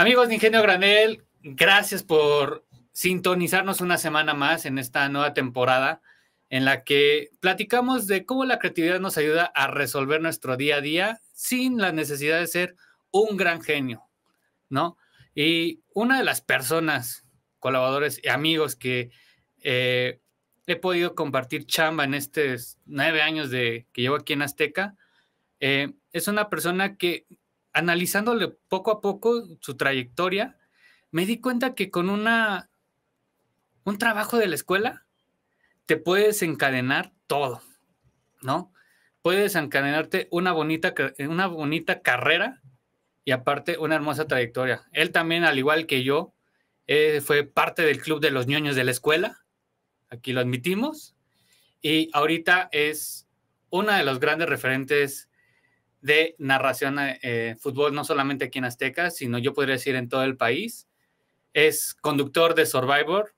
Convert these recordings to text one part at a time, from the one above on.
Amigos de Ingenio Granel, gracias por sintonizarnos una semana más en esta nueva temporada en la que platicamos de cómo la creatividad nos ayuda a resolver nuestro día a día sin la necesidad de ser un gran genio, ¿no? Y una de las personas, colaboradores y amigos que eh, he podido compartir chamba en estos nueve años de, que llevo aquí en Azteca, eh, es una persona que analizándole poco a poco su trayectoria, me di cuenta que con una, un trabajo de la escuela te puedes encadenar todo, ¿no? Puedes encadenarte una bonita, eh, una bonita carrera y aparte una hermosa trayectoria. Él también, al igual que yo, eh, fue parte del club de los ñoños de la escuela, aquí lo admitimos, y ahorita es uno de los grandes referentes de narración eh, fútbol, no solamente aquí en Azteca, sino yo podría decir en todo el país. Es conductor de Survivor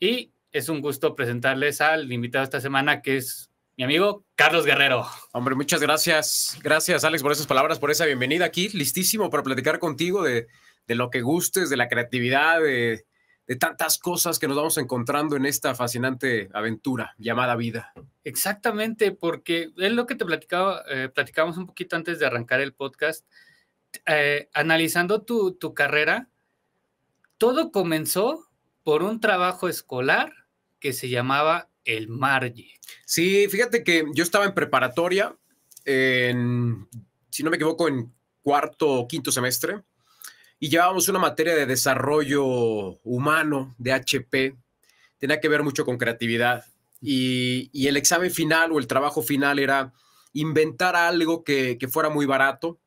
y es un gusto presentarles al invitado esta semana, que es mi amigo Carlos Guerrero. Hombre, muchas gracias. Gracias, Alex, por esas palabras, por esa bienvenida aquí. Listísimo para platicar contigo de, de lo que gustes, de la creatividad, de, de tantas cosas que nos vamos encontrando en esta fascinante aventura llamada vida. Exactamente, porque es lo que te platicaba, eh, platicamos un poquito antes de arrancar el podcast. Eh, analizando tu, carrera, todo comenzó por un trabajo escolar que se llamaba El Marge. Sí, fíjate que yo estaba en preparatoria, si no me equivoco, en cuarto o quinto semestre y llevábamos una materia de desarrollo humano de HP. Tenía que ver mucho con creatividad. Y, el examen final o el trabajo final era inventar algo que, que fuera muy barato,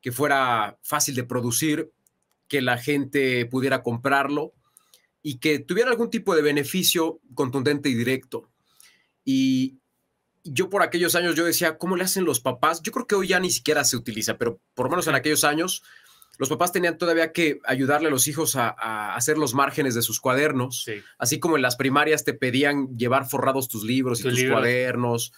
que fuera fácil de producir, que la gente pudiera comprarlo y que tuviera algún tipo de beneficio contundente y directo. Y yo por aquellos años yo decía, ¿cómo le hacen los papás? Yo creo que hoy ya ni siquiera se utiliza, pero por lo menos en aquellos años los papás tenían todavía que ayudarle a los hijos a, hacer los márgenes de sus cuadernos, así como en las primarias te pedían llevar forrados tus libros y tus, cuadernos.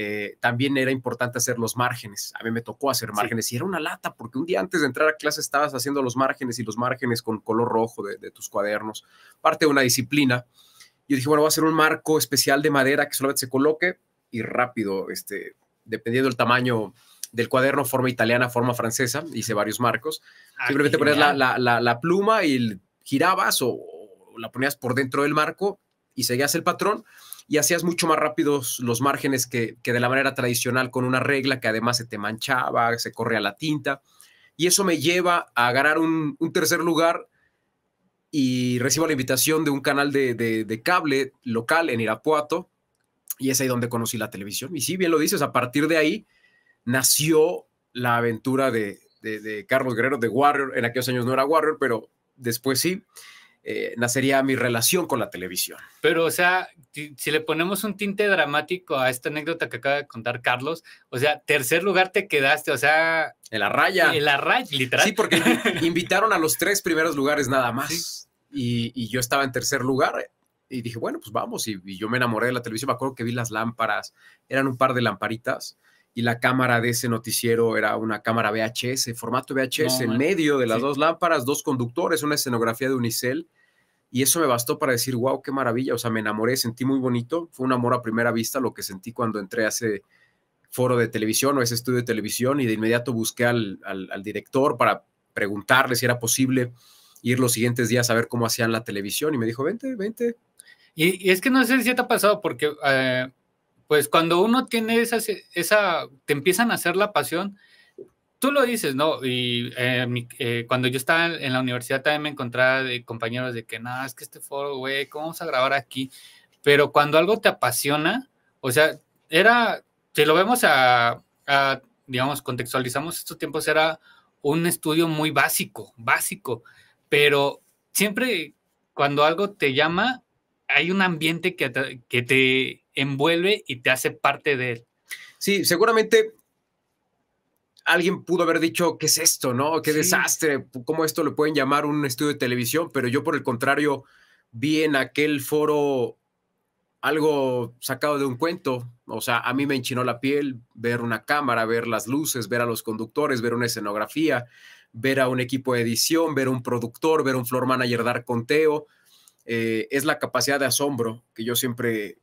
Eh, también era importante hacer los márgenes. A mí me tocó hacer márgenes y era una lata porque un día antes de entrar a clase estabas haciendo los márgenes y los márgenes con color rojo de, tus cuadernos, parte de una disciplina. Yo dije, bueno, voy a hacer un marco especial de madera que solamente se coloque y rápido, este, dependiendo del tamaño, del cuaderno forma italiana, forma francesa, hice varios marcos. Ah, Simplemente ponías la, pluma y girabas o, la ponías por dentro del marco y seguías el patrón y hacías mucho más rápidos los márgenes que, de la manera tradicional con una regla que además se te manchaba, se corría la tinta. Y eso me lleva a ganar un, tercer lugar y recibo la invitación de un canal de, de cable local en Irapuato y es ahí donde conocí la televisión. Y sí, bien lo dices, a partir de ahí nació la aventura de, Carlos Guerrero, de Warrior. En aquellos años no era Warrior, pero después sí. Eh, nacería mi relación con la televisión. Pero, o sea, si le ponemos un tinte dramático a esta anécdota que acaba de contar Carlos, o sea, tercer lugar te quedaste, o sea... En la raya. En la raya, literal. Sí, porque invitaron a los tres primeros lugares nada más. Y, yo estaba en tercer lugar y dije, bueno, pues vamos. Y, y, yo me enamoré de la televisión. Me acuerdo que vi las lámparas, eran un par de lamparitas y la cámara de ese noticiero era una cámara VHS, formato VHS, en medio de las dos lámparas, dos conductores, una escenografía de Unicel. Y eso me bastó para decir, wow, qué maravilla. O sea, me enamoré, sentí muy bonito. Fue un amor a primera vista lo que sentí cuando entré a ese foro de televisión o ese estudio de televisión y de inmediato busqué al, director para preguntarle si era posible ir los siguientes días a ver cómo hacían la televisión y me dijo, vente, vente. Y, es que no sé si te ha pasado porque eh, pues cuando uno tiene esa, esa, te empiezan a hacer la pasión, tú lo dices, ¿no? Y eh, eh, cuando yo estaba en la universidad también me encontraba de compañeros de que, nada, es que este foro, güey, ¿cómo vamos a grabar aquí? Pero cuando algo te apasiona, o sea, era, si lo vemos a, a digamos, contextualizamos estos tiempos, era un estudio muy básico, básico, pero siempre cuando algo te llama, hay un ambiente que te, envuelve y te hace parte de él. Sí, seguramente alguien pudo haber dicho, ¿qué es esto? ¿No? ¿Qué desastre? ¿Cómo esto lo pueden llamar un estudio de televisión? Pero yo, por el contrario, vi en aquel foro algo sacado de un cuento. O sea, a mí me enchinó la piel ver una cámara, ver las luces, ver a los conductores, ver una escenografía, ver a un equipo de edición, ver un productor, ver un floor manager dar conteo, eh, es la capacidad de asombro que yo siempre,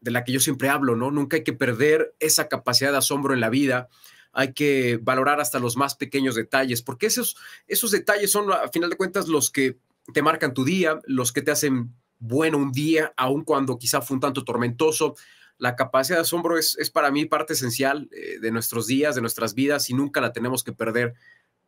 de la que yo siempre hablo, ¿no? Nunca hay que perder esa capacidad de asombro en la vida. Hay que valorar hasta los más pequeños detalles, porque esos, esos detalles son, a final de cuentas, los que te marcan tu día, los que te hacen bueno un día, aun cuando quizá fue un tanto tormentoso. La capacidad de asombro es, para mí parte esencial eh, de nuestros días, de nuestras vidas, y nunca la tenemos que perder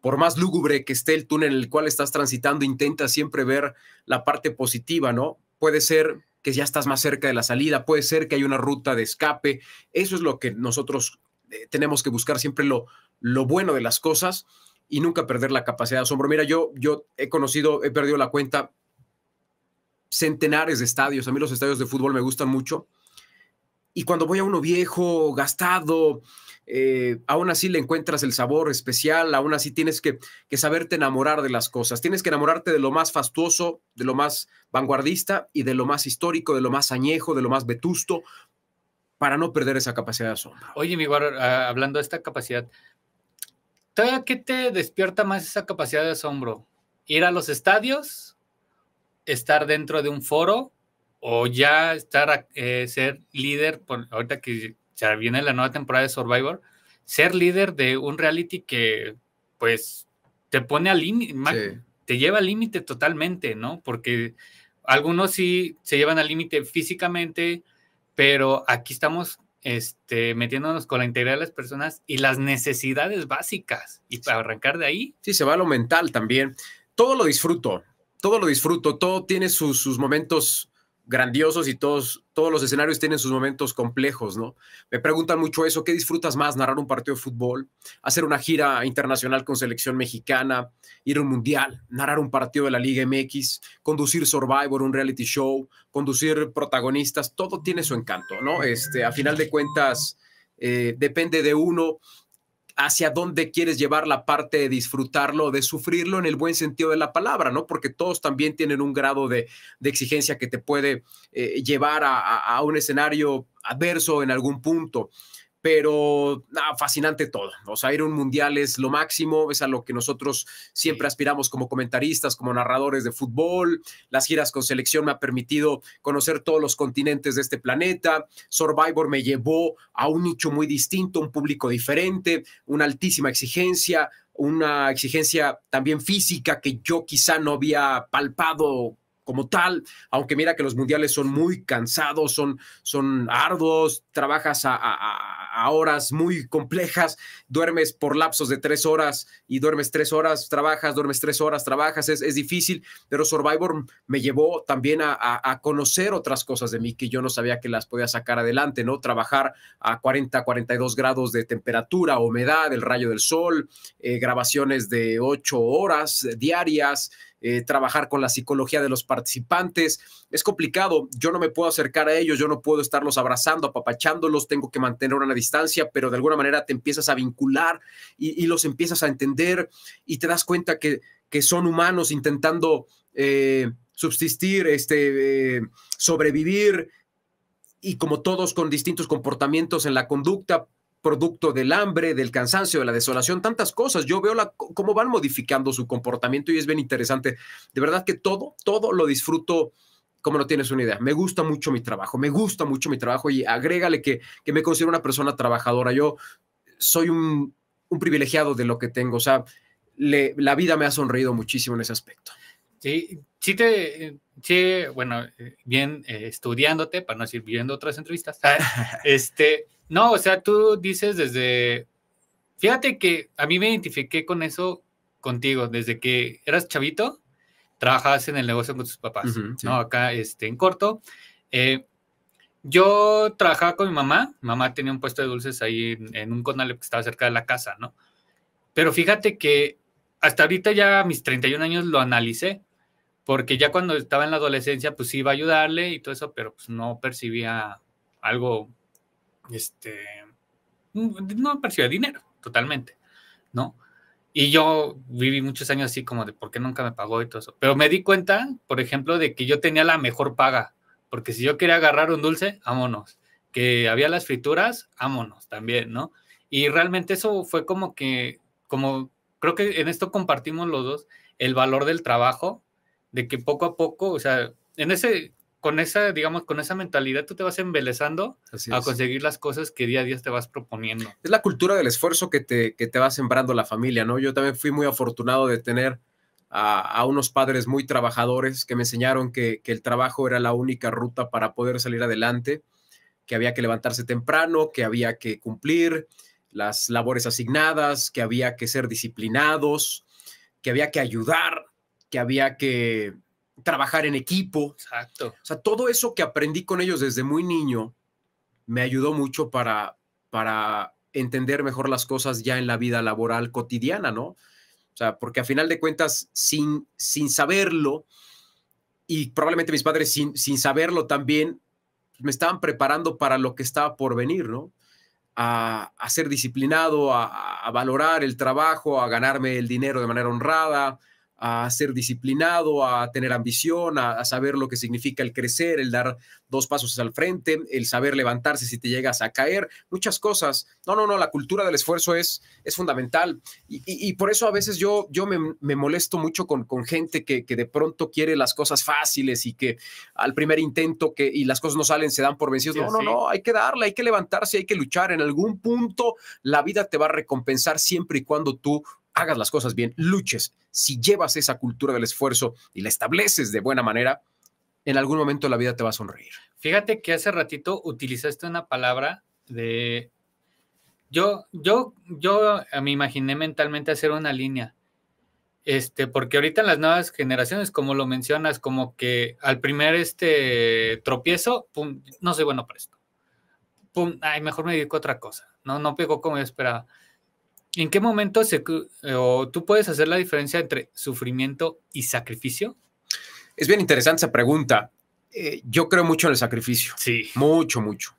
por más lúgubre que esté el túnel en el cual estás transitando, intenta siempre ver la parte positiva, ¿no? Puede ser que ya estás más cerca de la salida, puede ser que hay una ruta de escape. Eso es lo que nosotros eh, tenemos que buscar siempre lo, lo bueno de las cosas y nunca perder la capacidad de asombro. Mira, yo, yo he conocido, he perdido la cuenta centenares de estadios. A mí los estadios de fútbol me gustan mucho. Y cuando voy a uno viejo, gastado, eh, aún así le encuentras el sabor especial, aún así tienes que, saberte enamorar de las cosas, tienes que enamorarte de lo más fastuoso, de lo más vanguardista y de lo más histórico, de lo más añejo, de lo más vetusto, para no perder esa capacidad de asombro. Oye, mi bar, ah, hablando de esta capacidad, ¿qué te despierta más esa capacidad de asombro? ¿Ir a los estadios? ¿Estar dentro de un foro? o ya estar a eh, ser líder, por, ahorita que ya viene la nueva temporada de Survivor, ser líder de un reality que pues te pone al límite, te lleva al límite totalmente, ¿no? Porque algunos sí se llevan al límite físicamente, pero aquí estamos este, metiéndonos con la integridad de las personas y las necesidades básicas. Y para arrancar de ahí. Sí, se va a lo mental también. Todo lo disfruto, todo lo disfruto, todo tiene sus, sus momentos grandiosos y todos, todos los escenarios tienen sus momentos complejos, ¿no? Me preguntan mucho eso, ¿qué disfrutas más? ¿Narrar un partido de fútbol? ¿Hacer una gira internacional con selección mexicana? ¿Ir a un mundial? ¿Narrar un partido de la Liga MX? ¿Conducir Survivor, un reality show? ¿Conducir protagonistas? Todo tiene su encanto, ¿no? Este, a final de cuentas, eh, depende de uno hacia dónde quieres llevar la parte de disfrutarlo, de sufrirlo en el buen sentido de la palabra, ¿no? Porque todos también tienen un grado de, exigencia que te puede eh, llevar a, un escenario adverso en algún punto pero fascinante todo. O sea, ir a un mundial es lo máximo, es a lo que nosotros siempre aspiramos como comentaristas, como narradores de fútbol. Las giras con selección me ha permitido conocer todos los continentes de este planeta. Survivor me llevó a un nicho muy distinto, un público diferente, una altísima exigencia, una exigencia también física que yo quizá no había palpado como tal, aunque mira que los mundiales son muy cansados, son, son arduos, trabajas a, horas muy complejas, duermes por lapsos de tres horas y duermes tres horas, trabajas, duermes tres horas, trabajas, es, es difícil, pero Survivor me llevó también a, conocer otras cosas de mí que yo no sabía que las podía sacar adelante, ¿no? Trabajar a 40, 42 grados de temperatura, humedad, el rayo del sol, eh, grabaciones de ocho horas diarias, eh, trabajar con la psicología de los participantes. Es complicado, yo no me puedo acercar a ellos, yo no puedo estarlos abrazando, apapachándolos, tengo que mantener una distancia, pero de alguna manera te empiezas a vincular y, los empiezas a entender y te das cuenta que, son humanos intentando eh, subsistir, este, eh, sobrevivir y como todos con distintos comportamientos en la conducta, producto del hambre, del cansancio, de la desolación, tantas cosas. Yo veo la, cómo van modificando su comportamiento y es bien interesante. De verdad que todo, todo lo disfruto como no tienes una idea. Me gusta mucho mi trabajo, me gusta mucho mi trabajo y agrégale que, que me considero una persona trabajadora. Yo soy un, privilegiado de lo que tengo, o sea, la vida me ha sonreído muchísimo en ese aspecto. Sí, sí te, eh, sí, bueno, eh, bien eh, estudiándote, para no seguir viendo otras entrevistas, este... No, o sea, tú dices desde, fíjate que a mí me identifiqué con eso contigo, desde que eras chavito, trabajabas en el negocio con tus papás, ¿no? Acá, este, en corto. Eh, yo trabajaba con mi mamá, mi mamá tenía un puesto de dulces ahí en, un conal que estaba cerca de la casa, ¿no? Pero fíjate que hasta ahorita ya a mis 31 años lo analicé, porque ya cuando estaba en la adolescencia, pues iba a ayudarle y todo eso, pero pues no percibía algo este, no me dinero, totalmente, ¿no? Y yo viví muchos años así como de por qué nunca me pagó y todo eso. Pero me di cuenta, por ejemplo, de que yo tenía la mejor paga, porque si yo quería agarrar un dulce, vámonos. Que había las frituras, vámonos también, ¿no? Y realmente eso fue como que, como creo que en esto compartimos los dos, el valor del trabajo, de que poco a poco, o sea, en ese, con esa, digamos, con esa mentalidad tú te vas embelezando a conseguir las cosas que día a día te vas proponiendo. Es la cultura del esfuerzo que te, que te va sembrando la familia, ¿no? Yo también fui muy afortunado de tener a, unos padres muy trabajadores que me enseñaron que, que, el trabajo era la única ruta para poder salir adelante, que había que levantarse temprano, que había que cumplir las labores asignadas, que había que ser disciplinados, que había que ayudar, que había que trabajar en equipo. Exacto. O sea, todo eso que aprendí con ellos desde muy niño me ayudó mucho para, para entender mejor las cosas ya en la vida laboral cotidiana, ¿no? O sea, porque a final de cuentas, sin, sin saberlo, y probablemente mis padres sin, sin saberlo también, me estaban preparando para lo que estaba por venir, ¿no? A, a ser disciplinado, a, a, valorar el trabajo, a ganarme el dinero de manera honrada, a ser disciplinado, a tener ambición, a, saber lo que significa el crecer, el dar dos pasos al frente, el saber levantarse si te llegas a caer, muchas cosas. No, no, no, la cultura del esfuerzo es, es fundamental. Y, por eso a veces yo, yo me, molesto mucho con, con gente que, que, de pronto quiere las cosas fáciles y que al primer intento que, y las cosas no salen se dan por vencidos. no, no, no, hay que darle, hay que levantarse, hay que luchar. En algún punto la vida te va a recompensar siempre y cuando tú hagas las cosas bien, luches. Si llevas esa cultura del esfuerzo y la estableces de buena manera, en algún momento la vida te va a sonreír. Fíjate que hace ratito utilizaste una palabra de... Yo, yo, yo eh, me imaginé mentalmente hacer una línea. Este, porque ahorita en las nuevas generaciones, como lo mencionas, como que al primer este tropiezo, pum, no soy bueno para esto. Pum, ay, mejor me dedico a otra cosa. No, no pegó como yo esperaba. ¿En qué momento eh, o tú puedes hacer la diferencia entre sufrimiento y sacrificio? Es bien interesante esa pregunta. Eh, yo creo mucho en el sacrificio. Sí. Mucho, mucho.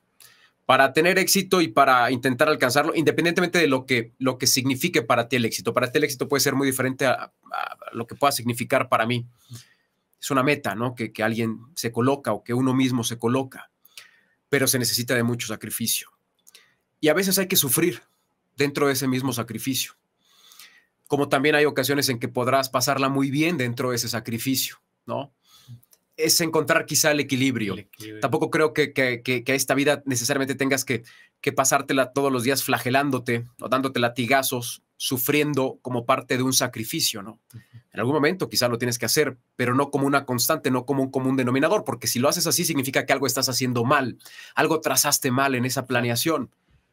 Para tener éxito y para intentar alcanzarlo, independientemente de lo que, lo que signifique para ti el éxito. Para ti el éxito puede ser muy diferente a, a lo que pueda significar para mí. Es una meta, ¿no? Que, que alguien se coloca o que uno mismo se coloca. Pero se necesita de mucho sacrificio. Y a veces hay que sufrir dentro de ese mismo sacrificio. Como también hay ocasiones en que podrás pasarla muy bien dentro de ese sacrificio, ¿no? Es encontrar quizá el equilibrio. Tampoco creo que, a esta vida necesariamente tengas que, que pasártela todos los días flagelándote o dándote latigazos, sufriendo como parte de un sacrificio, ¿no? En algún momento quizá lo tienes que hacer, pero no como una constante, no como un común denominador, porque si lo haces así significa que algo estás haciendo mal, algo trazaste mal en esa planeación.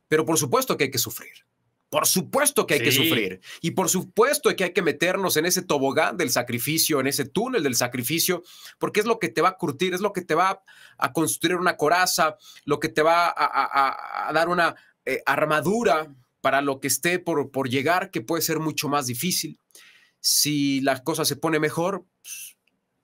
Pero por supuesto que hay que sufrir. Por supuesto que hay que sufrir. Y por supuesto que hay que meternos en ese tobogán del sacrificio, en ese túnel del sacrificio, porque es lo que te va a curtir, es lo que te va a construir una coraza, lo que te va a, dar una eh, armadura para lo que esté por, por llegar, que puede ser mucho más difícil. Si las cosas se pone mejor, pues,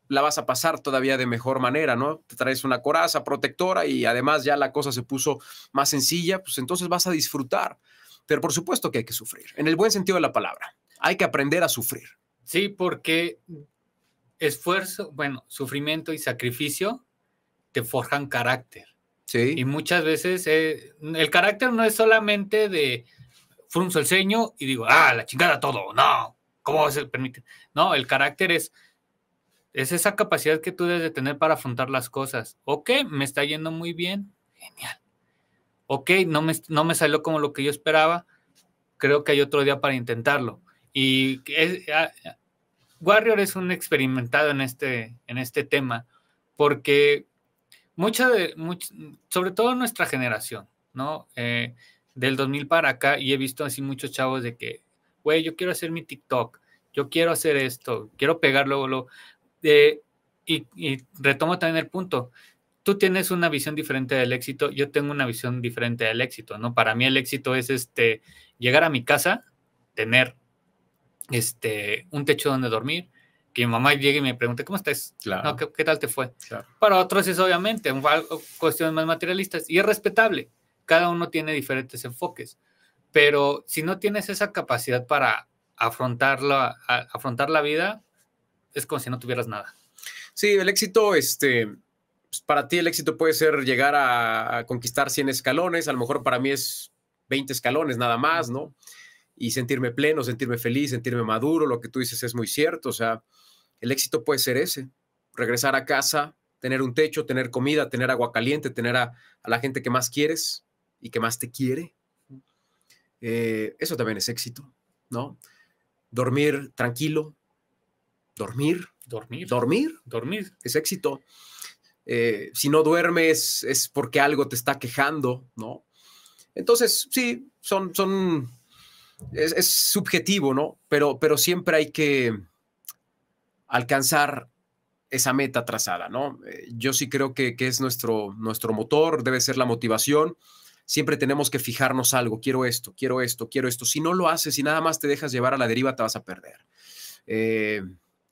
la vas a pasar todavía de mejor manera, ¿no? Te traes una coraza protectora y además ya la cosa se puso más sencilla, pues entonces vas a disfrutar. Pero por supuesto que hay que sufrir, en el buen sentido de la palabra. Hay que aprender a sufrir. Sí, porque esfuerzo, bueno, sufrimiento y sacrificio te forjan carácter. Sí. Y muchas veces eh, el carácter no es solamente de frunzo el ceño y digo, ah, la chingada todo, no, ¿cómo se permite? No, el carácter es es esa capacidad que tú debes de tener para afrontar las cosas. Ok, me está yendo muy bien, genial. Ok, no me, no me salió como lo que yo esperaba, creo que hay otro día para intentarlo. Y ah, ah, Warrior es un experimentado en este, en este tema, porque mucha de, sobre todo nuestra generación, ¿no? Eh, del 2000 para acá, y he visto así muchos chavos de que, güey, yo quiero hacer mi TikTok, yo quiero hacer esto, quiero pegarlo, lo, y, retomo también el punto, tú tienes una visión diferente del éxito, yo tengo una visión diferente del éxito, ¿no? Para mí el éxito es este, llegar a mi casa, tener este, un techo donde dormir, que mi mamá llegue y me pregunte, ¿cómo estás? Claro. ¿qué, tal te fue? Para otros es obviamente cuestiones más materialistas y es respetable. Cada uno tiene diferentes enfoques, pero si no tienes esa capacidad para afrontar afrontar la vida, es como si no tuvieras nada. Sí, el éxito, este, pues, para ti el éxito puede ser llegar a, conquistar 100 escalones, a lo mejor para mí es 20 escalones nada más, ¿no? Y sentirme pleno, sentirme feliz, sentirme maduro, lo que tú dices es muy cierto, o sea, el éxito puede ser ese, regresar a casa, tener un techo, tener comida, tener agua caliente, tener a, la gente que más quieres y que más te quiere. Eh, eso también es éxito, ¿no? Dormir tranquilo, dormir. Dormir. Dormir. Dormir. Es éxito. Eh, si no duermes es porque algo te está quejando, ¿no? Entonces, sí, son, son, es, subjetivo, ¿no? Pero, pero siempre hay que alcanzar esa meta trazada, ¿no? Eh, yo sí creo que, es nuestro, nuestro motor, debe ser la motivación. Siempre tenemos que fijarnos algo, quiero esto, quiero esto, quiero esto. Si no lo haces y nada más te dejas llevar a la deriva, te vas a perder. Eh,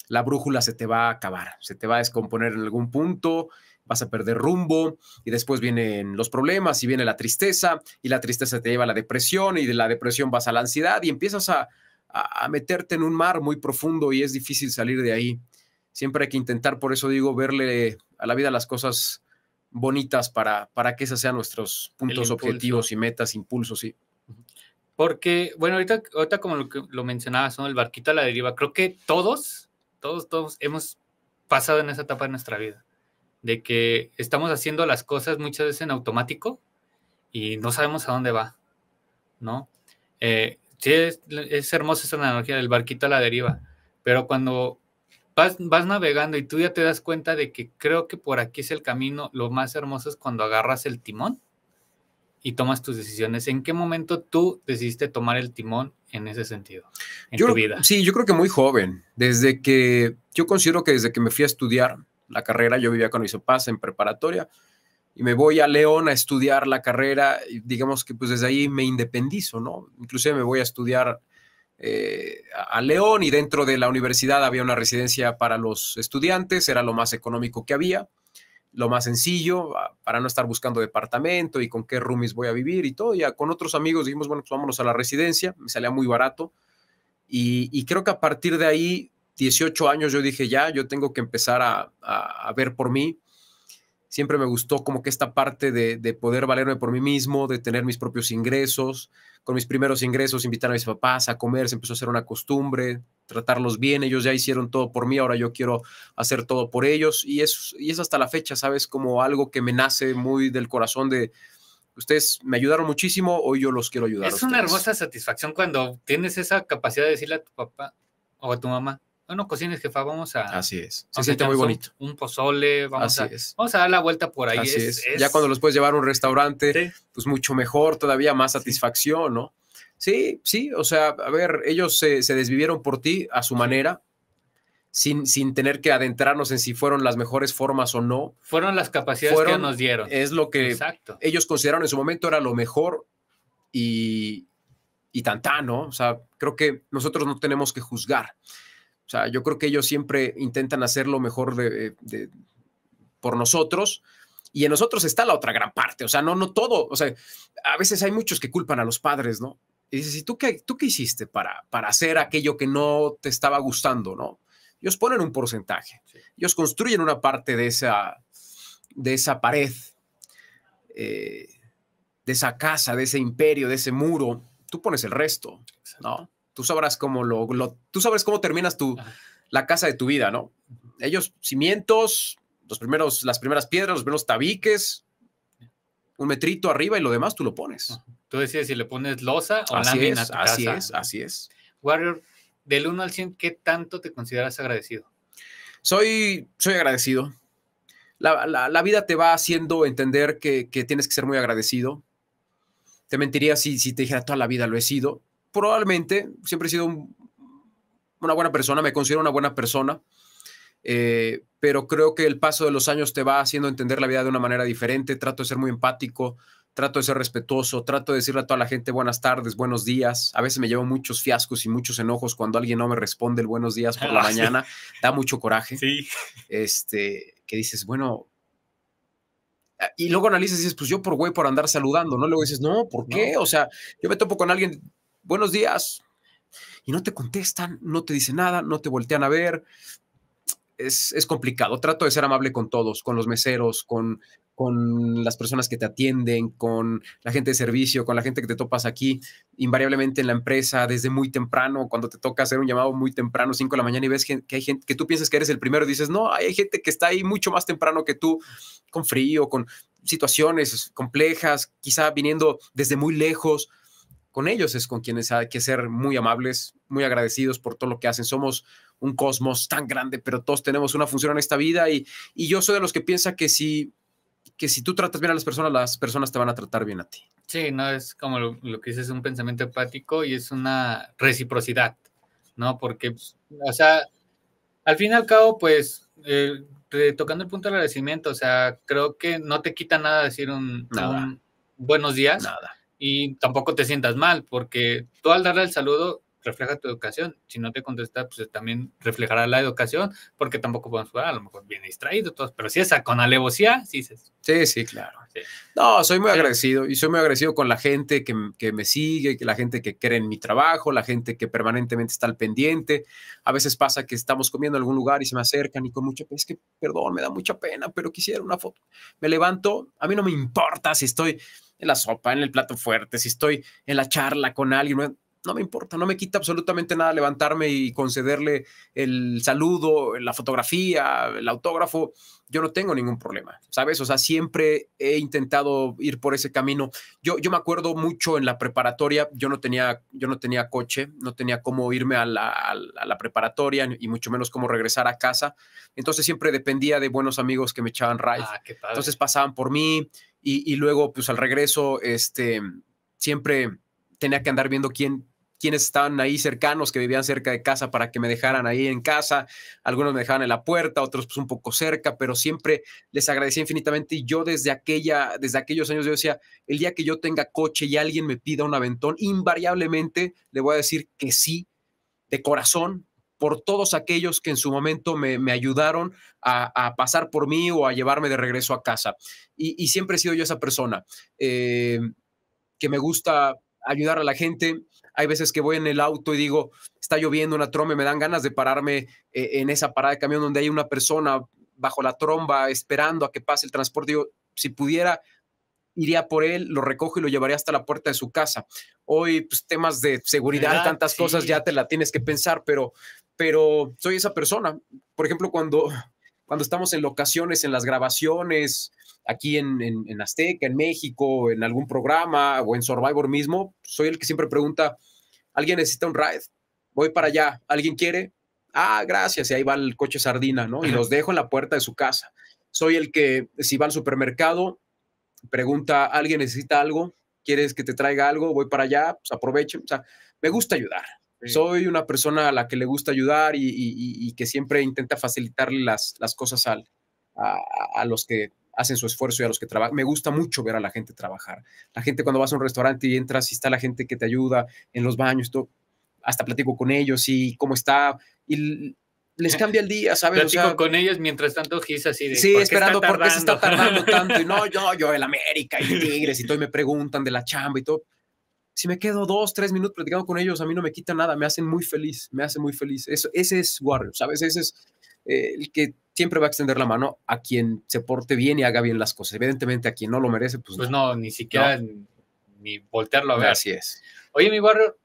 la brújula se te va a acabar, se te va a descomponer en algún punto, vas a perder rumbo y después vienen los problemas y viene la tristeza y la tristeza te lleva a la depresión y de la depresión vas a la ansiedad y empiezas a, meterte en un mar muy profundo y es difícil salir de ahí. Siempre hay que intentar, por eso digo, verle a la vida las cosas bonitas para, para que esos sean nuestros puntos objetivos y metas, impulsos, y Porque, bueno, ahorita, ahorita como lo, que lo mencionabas, el barquito a la deriva, creo que todos todos, todos hemos pasado en esa etapa de nuestra vida, de que estamos haciendo las cosas muchas veces en automático y no sabemos a dónde va, ¿no? Eh, sí, es, hermosa esa analogía del barquito a la deriva, pero cuando vas navegando y tú ya te das cuenta de que creo que por aquí es el camino, lo más hermoso es cuando agarras el timón y tomas tus decisiones. ¿En qué momento tú decidiste tomar el timón en ese sentido, en tu vida? Sí, yo creo que muy joven. Desde que, yo considero que desde que me fui a estudiar la carrera, yo vivía con mis papás en preparatoria y me voy a León a estudiar la carrera. digamos que pues desde ahí me independizo, ¿no? Inclusive me voy a estudiar eh, a León y dentro de la universidad había una residencia para los estudiantes, era lo más económico que había lo más sencillo ah, para no estar buscando departamento y con qué roomies voy a vivir y todo. Ya con otros amigos dijimos, bueno, pues vámonos a la residencia, me salía muy barato. Y, creo que a partir de ahí, 18 años, yo dije, ya, yo tengo que empezar a, ver por mí. Siempre me gustó como que esta parte de, de, poder valerme por mí mismo, de tener mis propios ingresos. Con mis primeros ingresos, invitar a mis papás a comer, se empezó a hacer una costumbre, tratarlos bien, ellos ya hicieron todo por mí, ahora yo quiero hacer todo por ellos y es, y es hasta la fecha, ¿sabes? Como algo que me nace muy del corazón de, ustedes me ayudaron muchísimo, hoy yo los quiero ayudar. Es una hermosa satisfacción cuando tienes esa capacidad de decirle a tu papá o a tu mamá, bueno, cocines, jefa, vamos a... Así es, se siente muy bonito. Un, pozole, vamos a, vamos a dar la vuelta por ahí. Así es, Ya cuando los puedes llevar a un restaurante, pues mucho mejor, todavía más satisfacción, ¿no? Sí, sí, o sea, a ver, ellos se, desvivieron por ti a su manera, sin, sin, tener que adentrarnos en si fueron las mejores formas o no. Fueron las capacidades que nos dieron. Es lo que Exacto. ellos consideraron en su momento era lo mejor y, y tantá, ¿no? O sea, creo que nosotros no tenemos que juzgar. O sea, yo creo que ellos siempre intentan hacer lo mejor de, eh, por nosotros. Y en nosotros está la otra gran parte, o sea, no, no todo, o sea, a veces hay muchos que culpan a los padres, ¿no? Y dices, ¿y tú qué, tú hiciste para, para hacer aquello que no te estaba gustando, no? Ellos ponen un porcentaje. Ellos construyen una parte de esa, de esa pared, eh, de esa casa, de ese imperio, de ese muro. Tú pones el resto, ¿no? Tú sabrás cómo lo, tú sabes cómo terminas tu, la casa de tu vida, ¿no? Ellos cimientos, los primeros, las primeras piedras, los primeros tabiques, un metrito arriba y lo demás tú lo pones. Tú decides si le pones losa o así es, a tu Así es, así es. Warrior, del 1 al 100, ¿qué tanto te consideras agradecido? Soy, soy agradecido. La, la, la vida te va haciendo entender que, que, tienes que ser muy agradecido. Te mentiría si, si te dijera toda la vida lo he sido. Probablemente, siempre he sido una buena persona, me considero una buena persona. Eh, pero creo que el paso de los años te va haciendo entender la vida de una manera diferente. Trato de ser muy empático, trato de ser respetuoso, trato de decirle a toda la gente buenas tardes, buenos días. A veces me llevo muchos fiascos y muchos enojos cuando alguien no me responde el buenos días por la ah, mañana. Da mucho coraje. Sí. Este, que dices, bueno. Ah", y luego analizas y dices, pues yo por güey por andar saludando, ¿no? Luego dices, no, ¿por qué? O sea, yo me topo con alguien, buenos días, y no te contestan, no te dicen nada, no te voltean a ver, es, complicado. Trato de ser amable con todos, con los meseros, con, con las personas que te atienden, con la gente de servicio, con la gente que te topas aquí, invariablemente en la empresa, desde muy temprano, cuando te toca hacer un llamado muy temprano, 5 de la mañana, y ves que hay gente que tú piensas que eres el primero, dices, no, hay gente que está ahí mucho más temprano que tú, con frío, con situaciones complejas, quizá viniendo desde muy lejos con ellos es con quienes hay que ser muy amables, muy agradecidos por todo lo que hacen. Somos un cosmos tan grande, pero todos tenemos una función en esta vida y, yo soy de los que piensa que si, que si tú tratas bien a las personas, las personas te van a tratar bien a ti. Sí, no, es como lo, que dices, es un pensamiento empático y es una reciprocidad, ¿no? Porque, pues, o sea, al fin y al cabo, pues, eh, tocando el punto de agradecimiento, o sea, creo que no te quita nada decir un buenos días. Nada y tampoco te sientas mal, porque tú al darle el saludo refleja tu educación. Si no te contesta, pues también reflejará la educación, porque tampoco podemos jugar, a lo mejor viene distraído, todo, pero si es con alevosía, sí Sí, sí, claro. No, soy muy agresivo agradecido y soy muy agradecido con la gente que, que, me sigue, la gente que cree en mi trabajo, la gente que permanentemente está al pendiente. A veces pasa que estamos comiendo en algún lugar y se me acercan y con mucha es que, perdón, me da mucha pena, pero quisiera una foto. Me levanto, a mí no me importa si estoy en la sopa, en el plato fuerte, si estoy en la charla con alguien, no me importa, no me quita absolutamente nada levantarme y concederle el saludo, la fotografía, el autógrafo. Yo no tengo ningún problema, ¿sabes? O sea, siempre he intentado ir por ese camino. Yo, yo me acuerdo mucho en la preparatoria, yo no tenía, yo no tenía coche, no tenía cómo irme a la, preparatoria y mucho menos cómo regresar a casa. Entonces siempre dependía de buenos amigos que me echaban ride. Ah, Entonces pasaban por mí, y, luego, pues al regreso, este, siempre tenía que andar viendo quién, quiénes estaban ahí cercanos, que vivían cerca de casa para que me dejaran ahí en casa. Algunos me dejaban en la puerta, otros pues un poco cerca, pero siempre les agradecía infinitamente. Y yo desde aquella, desde aquellos años, yo decía, el día que yo tenga coche y alguien me pida un aventón, invariablemente le voy a decir que sí, de corazón, por todos aquellos que en su momento me, ayudaron a, pasar por mí o a llevarme de regreso a casa. Y, siempre he sido yo esa persona eh, que me gusta ayudar a la gente. Hay veces que voy en el auto y digo, está lloviendo una tromba, y me dan ganas de pararme eh, en esa parada de camión donde hay una persona bajo la tromba esperando a que pase el transporte. Digo, si pudiera, iría por él, lo recojo y lo llevaría hasta la puerta de su casa. Hoy, pues temas de seguridad, tantas cosas ya te la tienes que pensar, pero pero soy esa persona. Por ejemplo, cuando, cuando estamos en locaciones, en las grabaciones, aquí en, en, en, Azteca, en México, en algún programa o en Survivor mismo, soy el que siempre pregunta, ¿alguien necesita un ride? Voy para allá, ¿alguien quiere? Ah, gracias, y ahí va el coche sardina, ¿no? Y los dejo en la puerta de su casa. Soy el que, si va al supermercado, pregunta, ¿alguien necesita algo? ¿Quieres que te traiga algo? Voy para allá, pues aprovechen. O sea, me gusta ayudar. Soy una persona a la que le gusta ayudar y, que siempre intenta facilitarle las, cosas a, los que hacen su esfuerzo y a los que trabajan. Me gusta mucho ver a la gente trabajar. La gente cuando vas a un restaurante y entras y está la gente que te ayuda en los baños, hasta platico con ellos y cómo está. Y les cambia el día, ¿sabes? Platico con ellos mientras tanto Gis así de, Sí, esperando porque se está tardando tanto. Y no, yo, yo, el América y Tigres y todo, y me preguntan de la chamba y todo si me quedo dos, tres minutos platicando con ellos, a mí no me quita nada, me hacen muy feliz, me hacen muy feliz. Eso, ese es Warrior, ¿sabes? Ese es eh, el que siempre va a extender la mano a quien se porte bien y haga bien las cosas. Evidentemente, a quien no lo merece, pues, pues no, ni siquiera ni voltearlo a ver. Así es. Oye, mi Warrior,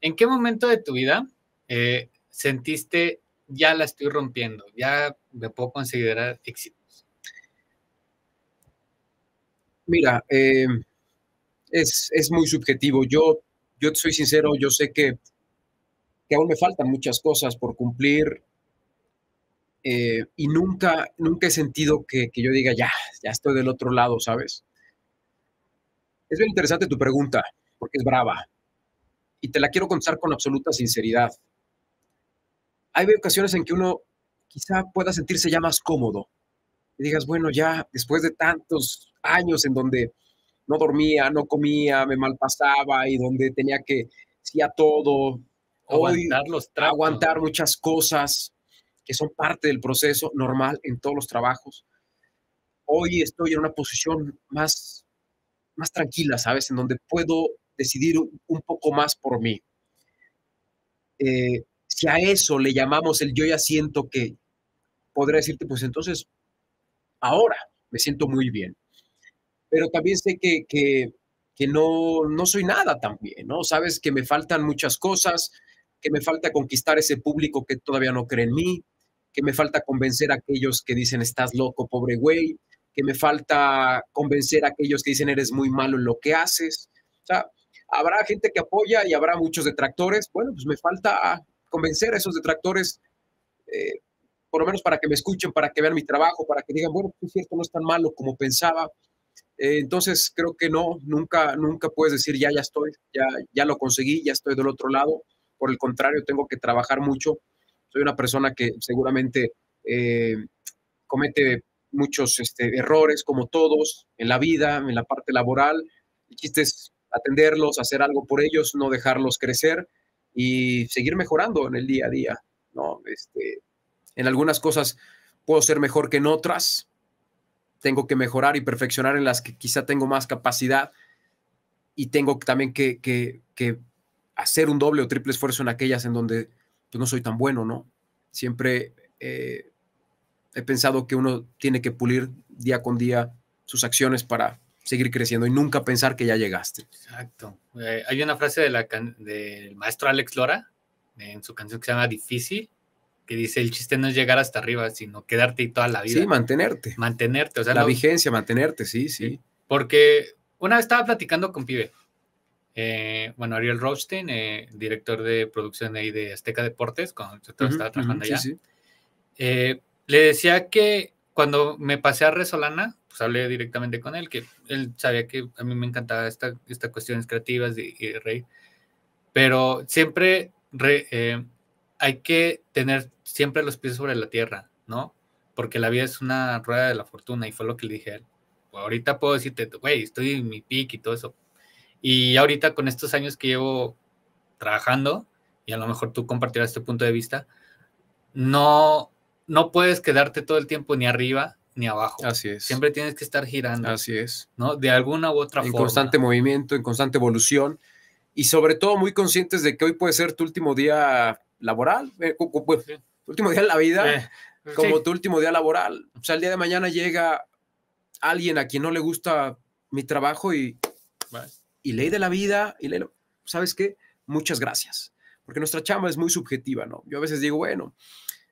¿en qué momento de tu vida eh, sentiste ya la estoy rompiendo, ya me puedo considerar éxito? Mira, eh es, muy subjetivo. Yo, yo soy sincero, yo sé que, aún me faltan muchas cosas por cumplir eh, y nunca, nunca he sentido que, que, yo diga, ya, ya estoy del otro lado, ¿sabes? Es bien interesante tu pregunta, porque es brava y te la quiero contar con absoluta sinceridad. Hay ocasiones en que uno quizá pueda sentirse ya más cómodo y digas, bueno, ya después de tantos años en donde no dormía, no comía, me malpasaba y donde tenía que, sí, a todo, aguantar, aguantar muchas cosas que son parte del proceso normal en todos los trabajos. Hoy estoy en una posición más, más tranquila, ¿sabes? En donde puedo decidir un, poco más por mí. Eh, si a eso le llamamos el yo ya siento que, podría decirte, pues entonces, ahora me siento muy bien pero también sé que, no, soy nada también, ¿no? Sabes que me faltan muchas cosas, que me falta conquistar ese público que todavía no cree en mí, que me falta convencer a aquellos que dicen estás loco, pobre güey, que me falta convencer a aquellos que dicen eres muy malo en lo que haces. O sea, habrá gente que apoya y habrá muchos detractores. Bueno, pues me falta convencer a esos detractores, eh, por lo menos para que me escuchen, para que vean mi trabajo, para que digan, bueno, es cierto, no es tan malo como pensaba. Eh, entonces, creo que no, nunca, nunca puedes decir, ya, ya estoy, ya, ya lo conseguí, ya estoy del otro lado. Por el contrario, tengo que trabajar mucho. Soy una persona que seguramente eh, comete muchos este, errores, como todos, en la vida, en la parte laboral. El chiste es atenderlos, hacer algo por ellos, no dejarlos crecer y seguir mejorando en el día a día. Este, en algunas cosas puedo ser mejor que en otras, tengo que mejorar y perfeccionar en las que quizá tengo más capacidad y tengo también que, hacer un doble o triple esfuerzo en aquellas en donde yo pues, no soy tan bueno, ¿no? Siempre eh, he pensado que uno tiene que pulir día con día sus acciones para seguir creciendo y nunca pensar que ya llegaste. Exacto. Eh, hay una frase de la del maestro Alex Lora en su canción que se llama Difícil, dice el chiste no es llegar hasta arriba, sino quedarte y toda la vida. Sí, mantenerte. Mantenerte, o sea. La vigencia, mantenerte, sí, sí. Porque una vez estaba platicando con Pibe, eh, bueno, Ariel Rothstein, eh, director de producción ahí de Azteca Deportes, cuando yo estaba trabajando allá. Eh, le decía que cuando me pasé a Resolana, pues hablé directamente con él, que él sabía que a mí me encantaba estas cuestiones creativas y, y rey, pero siempre hay que tener siempre los pies sobre la tierra, ¿no? Porque la vida es una rueda de la fortuna y fue lo que le dije a él. Ahorita puedo decirte, güey, estoy en mi pique y todo eso. Y ahorita con estos años que llevo trabajando, y a lo mejor tú compartirás tu este punto de vista, no, no puedes quedarte todo el tiempo ni arriba ni abajo. Así es. Siempre tienes que estar girando. Así es. ¿No? De alguna u otra forma. En constante movimiento, en constante evolución y sobre todo muy conscientes de que hoy puede ser tu último día laboral, eh, pues, último día de la vida, eh, eh, como tu último día laboral. O sea, el día de mañana llega alguien a quien no le gusta mi trabajo y, ley de la vida, y le, ¿sabes qué? Muchas gracias. Porque nuestra chamba es muy subjetiva, ¿no? Yo a veces digo, bueno,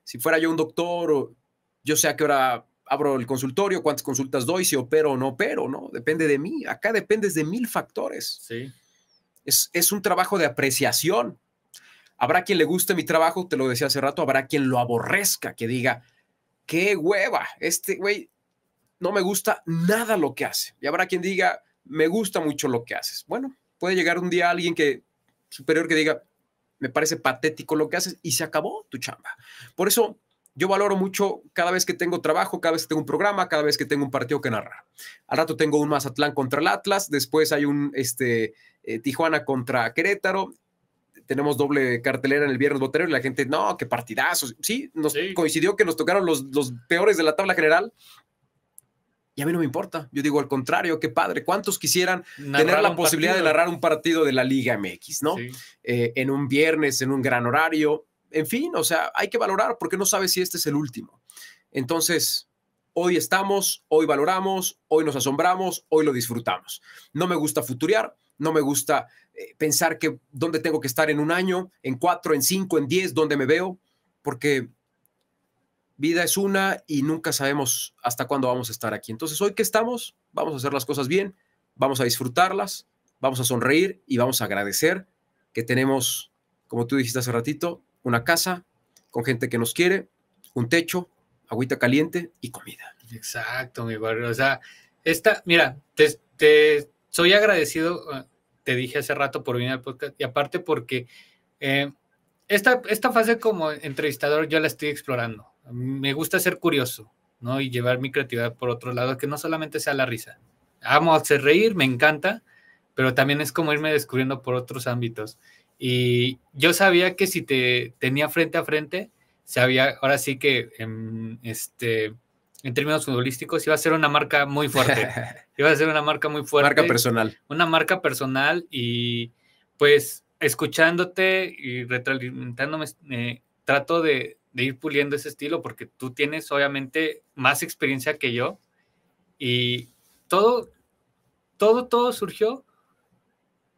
si fuera yo un doctor, o yo sé a qué hora abro el consultorio, cuántas consultas doy, si opero o no opero, ¿no? Depende de mí. Acá dependes de mil factores. Sí. Es, es un trabajo de apreciación Habrá quien le guste mi trabajo, te lo decía hace rato, habrá quien lo aborrezca, que diga, qué hueva, este güey no me gusta nada lo que hace. Y habrá quien diga, me gusta mucho lo que haces. Bueno, puede llegar un día alguien que superior que diga, me parece patético lo que haces y se acabó tu chamba. Por eso yo valoro mucho cada vez que tengo trabajo, cada vez que tengo un programa, cada vez que tengo un partido que narrar. Al rato tengo un Mazatlán contra el Atlas, después hay un este, eh, Tijuana contra Querétaro tenemos doble cartelera en el viernes botero y la gente, no, qué partidazos. Sí, nos coincidió que nos tocaron los, los peores de la tabla general. Y a mí no me importa. Yo digo, al contrario, qué padre. ¿Cuántos quisieran tener la posibilidad de narrar un partido de la Liga MX, no? Eh, en un viernes, en un gran horario. En fin, o sea, hay que valorar porque no sabes si este es el último. Entonces, hoy estamos, hoy valoramos, hoy nos asombramos, hoy lo disfrutamos. No me gusta futurear, no me gusta eh, pensar que dónde tengo que estar en un año, en cuatro, en cinco, en diez, dónde me veo, porque vida es una y nunca sabemos hasta cuándo vamos a estar aquí. Entonces, hoy que estamos, vamos a hacer las cosas bien, vamos a disfrutarlas, vamos a sonreír y vamos a agradecer que tenemos, como tú dijiste hace ratito, una casa con gente que nos quiere, un techo, agüita caliente y comida. Exacto, mi barrio. O sea, esta, mira, te, te soy agradecido, eh, te dije hace rato por venir al podcast, y aparte porque eh, esta, esta fase como entrevistador yo la estoy explorando. Me gusta ser curioso, ¿no? Y llevar mi creatividad por otro lado, que no solamente sea la risa. Amo hacer reír, me encanta, pero también es como irme descubriendo por otros ámbitos. Y yo sabía que si te tenía frente a frente, sabía, ahora sí que, em, este, en términos futbolísticos, iba a ser una marca muy fuerte. iba a ser una marca muy fuerte. Marca personal. Una marca personal y pues escuchándote y retroalimentándome, eh, trato de, de, ir puliendo ese estilo porque tú tienes obviamente más experiencia que yo y todo, todo, todo surgió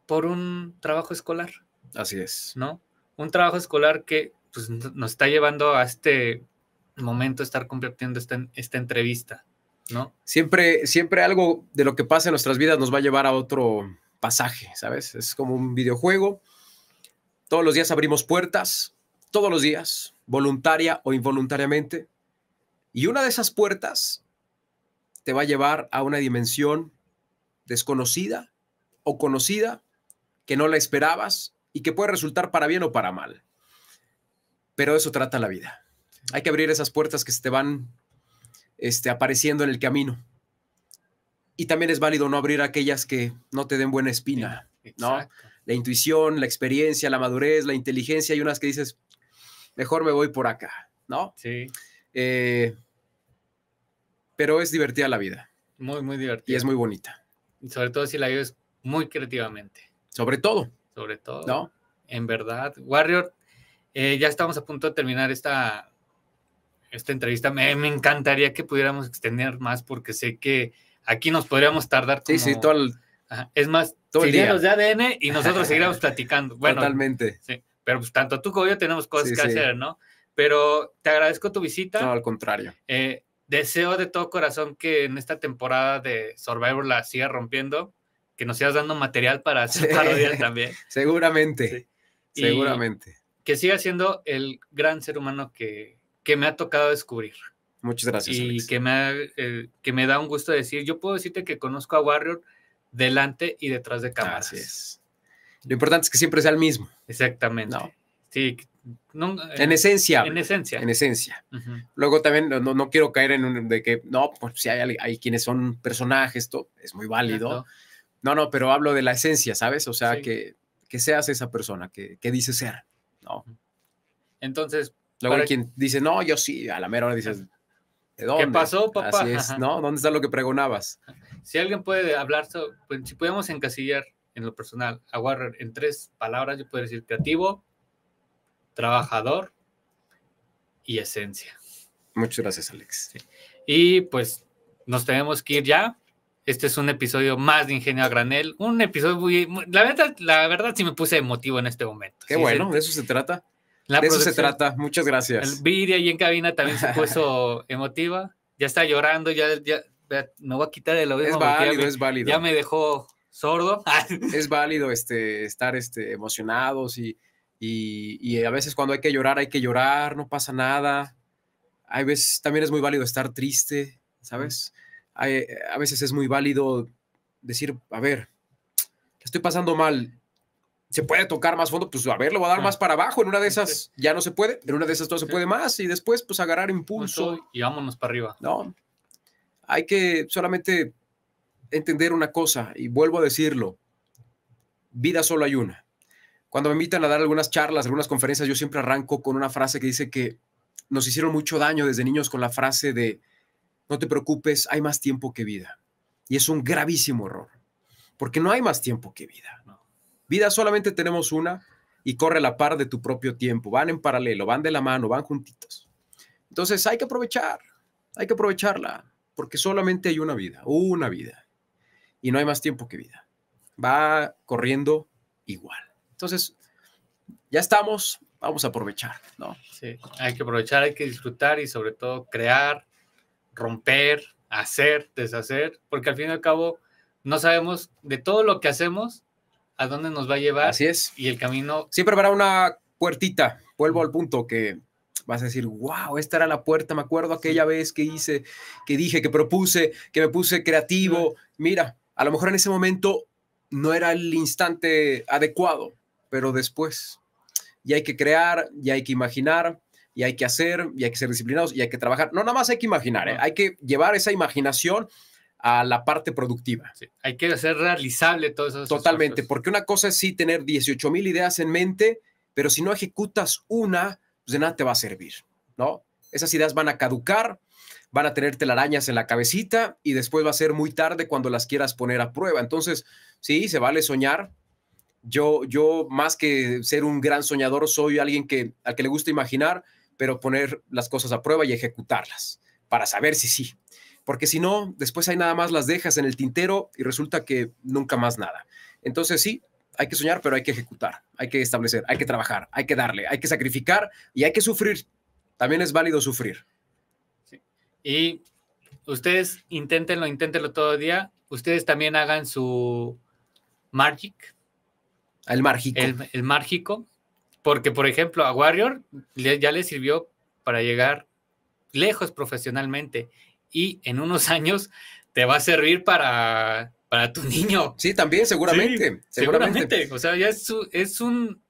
por un trabajo escolar. Así es. ¿No? Un trabajo escolar que pues, nos está llevando a este momento de estar compartiendo esta, esta entrevista, ¿no? Siempre, siempre algo de lo que pasa en nuestras vidas nos va a llevar a otro pasaje, ¿sabes? Es como un videojuego. Todos los días abrimos puertas, todos los días, voluntaria o involuntariamente. Y una de esas puertas te va a llevar a una dimensión desconocida o conocida que no la esperabas y que puede resultar para bien o para mal. Pero eso trata la vida. Hay que abrir esas puertas que se te van este, apareciendo en el camino. Y también es válido no abrir aquellas que no te den buena espina, ¿no? La intuición, la experiencia, la madurez, la inteligencia, hay unas que dices, mejor me voy por acá, ¿no? Sí. Eh, pero es divertida la vida. Muy, muy divertida. Y es muy bonita. Sobre todo si la vives muy creativamente. Sobre todo. Sobre todo. ¿No? En verdad. Warrior, eh, ya estamos a punto de terminar esta esta entrevista. Me, me, encantaría que pudiéramos extender más porque sé que aquí nos podríamos tardar. Como, sí, sí, todo el, es más, todo el día. de ADN y nosotros seguiríamos platicando. Totalmente. Sí, pero pues tanto tú como yo tenemos cosas que hacer, ¿no? Pero te agradezco tu visita. No, al contrario. Eh, deseo de todo corazón que en esta temporada de Survivor la sigas rompiendo, que nos sigas dando material para hacer parodia también. Seguramente. Seguramente. que siga siendo el gran ser humano que, que me ha tocado descubrir. Muchas gracias. Y Que, me eh, que me da un gusto decir, yo puedo decirte que conozco a Warrior delante y detrás de cámaras. Así es. Lo importante es que siempre sea el mismo. Exactamente. Sí. Eh, en esencia. En esencia. En esencia. Luego también no, quiero caer en un, de que, no, pues si hay, hay quienes son personajes, esto es muy válido. No, no, pero hablo de la esencia, ¿sabes? O sea, que, que seas esa persona que, que dices ser. No. Entonces, Luego quien dice, no, yo sí, a la mera hora dices, ¿de dónde? ¿Qué pasó, papá? Así es, ¿no? ¿Dónde está lo que pregonabas? Si alguien puede hablar, pues, si podemos encasillar en lo personal a Warren en tres palabras, yo puedo decir creativo, trabajador y esencia. Muchas gracias, Alex. Y pues nos tenemos que ir ya. Este es un episodio más de Ingenio a Granel. Un episodio muy. la, verdad, la verdad, sí me puse emotivo en este momento. Qué bueno, de eso se trata de eso se trata. Muchas gracias. el Viri ahí en cabina también se puso emotiva. Ya está llorando, ya, ya, me voy a quitar el lo Es es válido. Ya me dejó sordo. es válido este, estar este, emocionados y, a veces cuando hay que llorar, hay que llorar, no pasa nada. Hay veces también es muy válido estar triste, ¿sabes? a veces es muy válido decir, a ver, estoy pasando mal, se puede tocar más fondo, pues a ver, lo va a dar ah. más para abajo. En una de esas ya no se puede, en una de esas no se puede más y después pues agarrar impulso. Y vámonos para arriba. No, hay que solamente entender una cosa y vuelvo a decirlo, vida solo hay una. Cuando me invitan a dar algunas charlas, algunas conferencias, yo siempre arranco con una frase que dice que nos hicieron mucho daño desde niños con la frase de no te preocupes, hay más tiempo que vida. Y es un gravísimo error, porque no hay más tiempo que vida Vida solamente tenemos una y corre a la par de tu propio tiempo. Van en paralelo, van de la mano, van juntitos. Entonces hay que aprovechar, hay que aprovecharla, porque solamente hay una vida, una vida. Y no hay más tiempo que vida. Va corriendo igual. Entonces, ya estamos, vamos a aprovechar, ¿no? Sí, hay que aprovechar, hay que disfrutar y sobre todo crear, romper, hacer, deshacer, porque al fin y al cabo no sabemos de todo lo que hacemos, a dónde nos va a llevar. Así es. Y el camino. Siempre habrá una puertita. Vuelvo al punto que vas a decir, wow, esta era la puerta. Me acuerdo aquella vez que hice, que dije, que propuse, que me puse creativo. Mira, a lo mejor en ese momento no era el instante adecuado, pero después. Y hay que crear, y hay que imaginar, y hay que hacer, y hay que ser disciplinados, y hay que trabajar. No, nada más hay que imaginar, ¿eh? hay que llevar esa imaginación a la parte productiva. Hay que hacer realizable todo eso. Totalmente, porque una cosa es sí tener 18 mil ideas en mente, pero si no ejecutas una, pues de nada te va a servir, ¿no? Esas ideas van a caducar, van a tener telarañas en la cabecita y después va a ser muy tarde cuando las quieras poner a prueba. Entonces, sí, se vale soñar. Yo, yo más que ser un gran soñador, soy alguien que, al que le gusta imaginar, pero poner las cosas a prueba y ejecutarlas para saber si sí porque si no, después hay nada más las dejas en el tintero y resulta que nunca más nada. Entonces sí, hay que soñar, pero hay que ejecutar, hay que establecer, hay que trabajar, hay que darle, hay que sacrificar y hay que sufrir. También es válido sufrir. Y ustedes inténtenlo, inténtenlo todo el día. Ustedes también hagan su magic. El mágico. El, el mágico. Porque, por ejemplo, a Warrior ya le sirvió para llegar lejos profesionalmente y en unos años te va a servir para, para tu niño. Sí, también, seguramente. seguramente. O sea, ya es, un,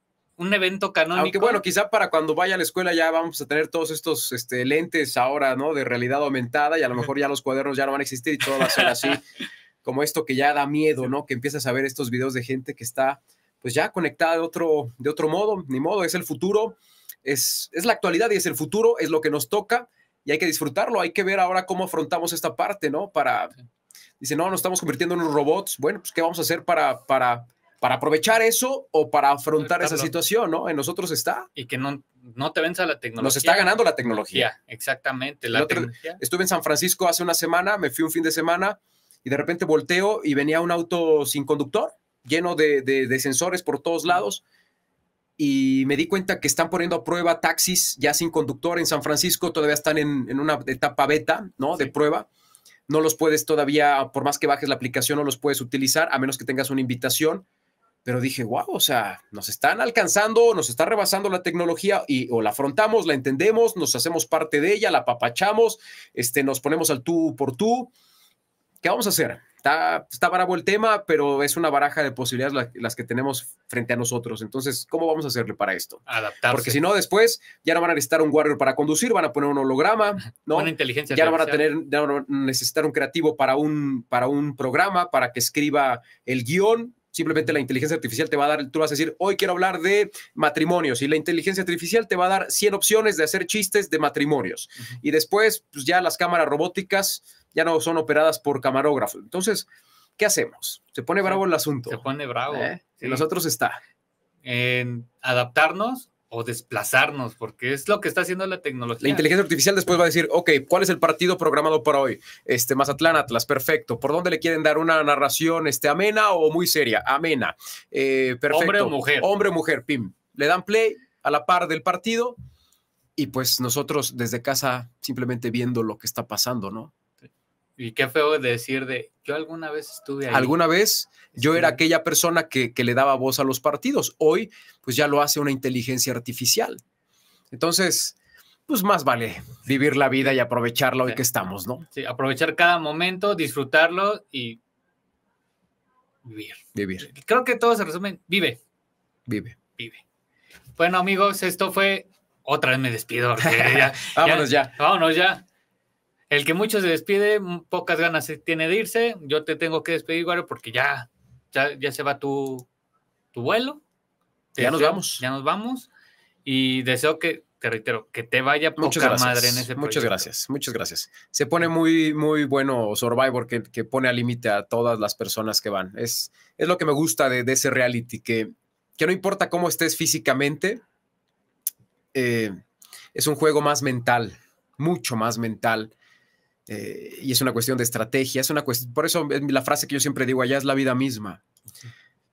evento canónico. Aunque bueno, quizá para cuando vaya a la escuela ya vamos a tener todos estos este, lentes ahora, ¿no? De realidad aumentada y a lo mejor ya los cuadernos ya no van a existir y todo va a ser así, como esto que ya da miedo, ¿no? Que empiezas a ver estos videos de gente que está pues ya conectada de otro, de otro modo, ni modo, es el futuro, es, es la actualidad y es el futuro, es lo que nos toca y hay que disfrutarlo, hay que ver ahora cómo afrontamos esta parte, ¿no? Para, dice, no, nos estamos convirtiendo en unos robots, bueno, pues ¿qué vamos a hacer para, para, para aprovechar eso o para afrontar esa situación, ¿no? En nosotros está. Y que no, no te venza la tecnología. Nos está ganando la tecnología. Exactamente. Estuve en San Francisco hace una semana, me fui un fin de semana y de repente volteo y venía un auto sin conductor, lleno de, de sensores por todos lados y me di cuenta que están poniendo a prueba taxis ya sin conductor en San Francisco, todavía están en, una etapa beta, ¿no? De prueba. No los puedes todavía, por más que bajes la aplicación, no los puedes utilizar a menos que tengas una invitación. Pero dije, wow, o sea, nos están alcanzando, nos está rebasando la tecnología y o la afrontamos, la entendemos, nos hacemos parte de ella, la papachamos, este, nos ponemos al tú por tú ¿Qué vamos a hacer? Está, bravo el tema, pero es una baraja de posibilidades las que tenemos frente a nosotros. Entonces, ¿cómo vamos a hacerle para esto? Adaptarse. Porque si no, después ya no van a necesitar un warrior para conducir, van a poner un holograma, Ya no van a tener, ya necesitar un creativo para un, para un programa, para que escriba el guión simplemente la inteligencia artificial te va a dar, tú vas a decir, hoy quiero hablar de matrimonios y la inteligencia artificial te va a dar 100 opciones de hacer chistes de matrimonios. Y después, pues ya las cámaras robóticas ya no son operadas por camarógrafo. Entonces, ¿qué hacemos? Se pone bravo el asunto. Se pone bravo. y ¿Eh? nosotros está. En adaptarnos o desplazarnos, porque es lo que está haciendo la tecnología. La inteligencia artificial después va a decir, ok, ¿cuál es el partido programado para hoy? Este, Mazatlán Atlas, perfecto. ¿Por dónde le quieren dar una narración este, amena o muy seria? Amena. Eh, perfecto. Hombre o mujer. Hombre o mujer, pim. Le dan play a la par del partido y pues nosotros desde casa simplemente viendo lo que está pasando, ¿no? Y qué feo decir de, yo alguna vez estuve ahí. Alguna vez yo era este aquella persona que, que, le daba voz a los partidos. Hoy, pues ya lo hace una inteligencia artificial. Entonces, pues más vale vivir la vida y aprovecharla hoy que estamos, ¿no? Sí, aprovechar cada momento, disfrutarlo y vivir. Vivir. Creo que todo se resume, vive. Vive. Vive. Bueno, amigos, esto fue... Otra vez me despido. vámonos ya. Vámonos ya. El que mucho se despide, pocas ganas tiene de irse. Yo te tengo que despedir, Wario, porque ya, ya, se va tu, vuelo. Ya nos vamos. Ya nos vamos. Y deseo que, te reitero, que te vaya poca madre en ese proyecto. Muchas gracias, muchas gracias. Se pone muy, muy bueno Survivor, que, pone al límite a todas las personas que van. Es, es lo que me gusta de, ese reality, que, que no importa cómo estés físicamente, eh, es un juego más mental, mucho más mental eh, y es una cuestión de estrategia, es una cuestión, por eso la frase que yo siempre digo allá es la vida misma.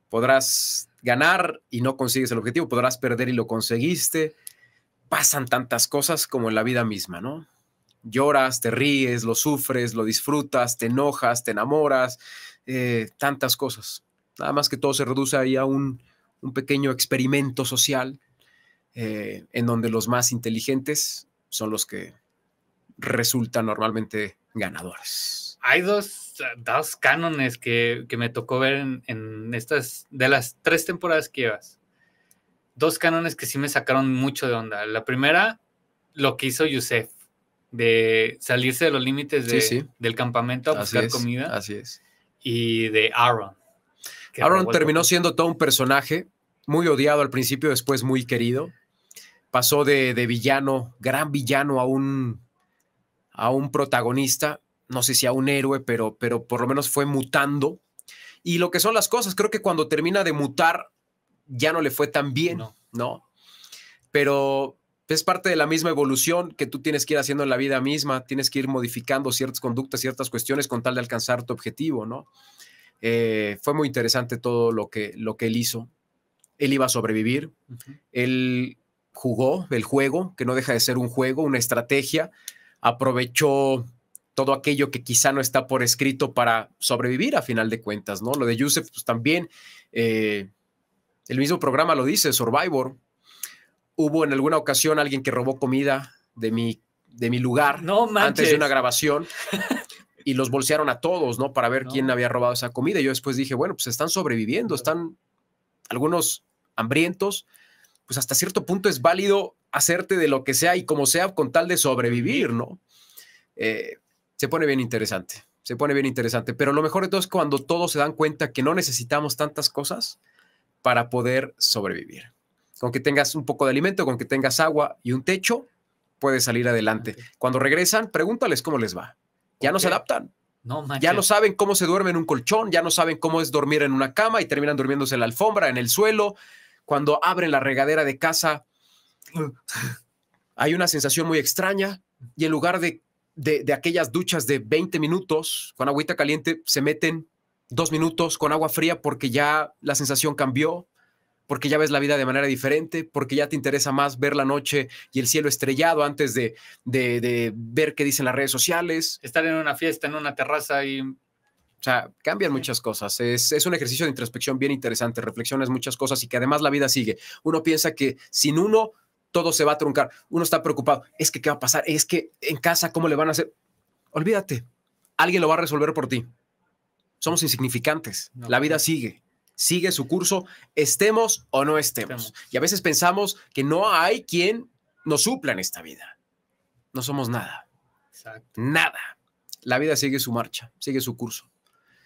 Podrás ganar y no consigues el objetivo, podrás perder y lo conseguiste. Pasan tantas cosas como en la vida misma, ¿no? Lloras, te ríes, lo sufres, lo disfrutas, te enojas, te enamoras, eh, tantas cosas. Nada más que todo se reduce ahí a un, pequeño experimento social eh, en donde los más inteligentes son los que resulta normalmente ganadores. Hay dos, cánones que, me tocó ver en, estas, de las tres temporadas que llevas. Dos cánones que sí me sacaron mucho de onda. La primera, lo que hizo Yusef, de salirse de los límites de, del campamento a buscar comida. así es. Y de Aaron. Aaron terminó siendo todo un personaje, muy odiado al principio, después muy querido. Pasó de, de villano, gran villano, a un a un protagonista, no sé si a un héroe, pero, pero por lo menos fue mutando. Y lo que son las cosas, creo que cuando termina de mutar, ya no le fue tan bien, ¿no? Pero es parte de la misma evolución que tú tienes que ir haciendo en la vida misma, tienes que ir modificando ciertas conductas, ciertas cuestiones con tal de alcanzar tu objetivo, ¿no? Eh, fue muy interesante todo lo que, lo que él hizo. Él iba a sobrevivir, él jugó el juego, que no deja de ser un juego, una estrategia, aprovechó todo aquello que quizá no está por escrito para sobrevivir a final de cuentas, ¿no? Lo de Yusef, pues también, eh, el mismo programa lo dice, Survivor, hubo en alguna ocasión alguien que robó comida de mi, de mi lugar antes de una grabación y los bolsearon a todos, ¿no? Para ver quién había robado esa comida. yo después dije, bueno, pues están sobreviviendo, están algunos hambrientos, pues hasta cierto punto es válido hacerte de lo que sea y como sea con tal de sobrevivir, ¿no? Eh, se pone bien interesante, se pone bien interesante. Pero lo mejor de es cuando todos se dan cuenta que no necesitamos tantas cosas para poder sobrevivir. Con que tengas un poco de alimento, con que tengas agua y un techo, puedes salir adelante. Cuando regresan, pregúntales cómo les va. Ya no se adaptan. ya no saben cómo se duerme en un colchón, ya no saben cómo es dormir en una cama y terminan durmiéndose en la alfombra, en el suelo. Cuando abren la regadera de casa, hay una sensación muy extraña y en lugar de, de, aquellas duchas de 20 minutos con agüita caliente, se meten dos minutos con agua fría porque ya la sensación cambió, porque ya ves la vida de manera diferente, porque ya te interesa más ver la noche y el cielo estrellado antes de, de, ver qué dicen las redes sociales. Estar en una fiesta, en una terraza y... O sea, cambian muchas cosas. Es, es, un ejercicio de introspección bien interesante. Reflexionas muchas cosas y que además la vida sigue. Uno piensa que sin uno todo se va a truncar. Uno está preocupado, es que qué va a pasar, es que en casa, ¿cómo le van a hacer? Olvídate, alguien lo va a resolver por ti. Somos insignificantes, la vida sigue, sigue su curso, estemos o no estemos. Y a veces pensamos que no hay quien nos supla en esta vida. No somos nada. Nada. La vida sigue su marcha, sigue su curso.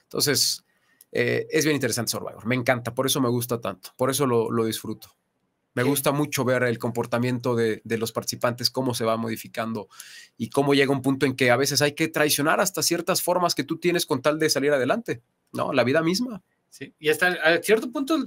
Entonces, eh, es bien interesante Survivor, me encanta, por eso me gusta tanto, por eso lo disfruto. Me gusta mucho ver el comportamiento de, los participantes, cómo se va modificando y cómo llega un punto en que a veces hay que traicionar hasta ciertas formas que tú tienes con tal de salir adelante, ¿no? La vida misma. Sí, y hasta a cierto punto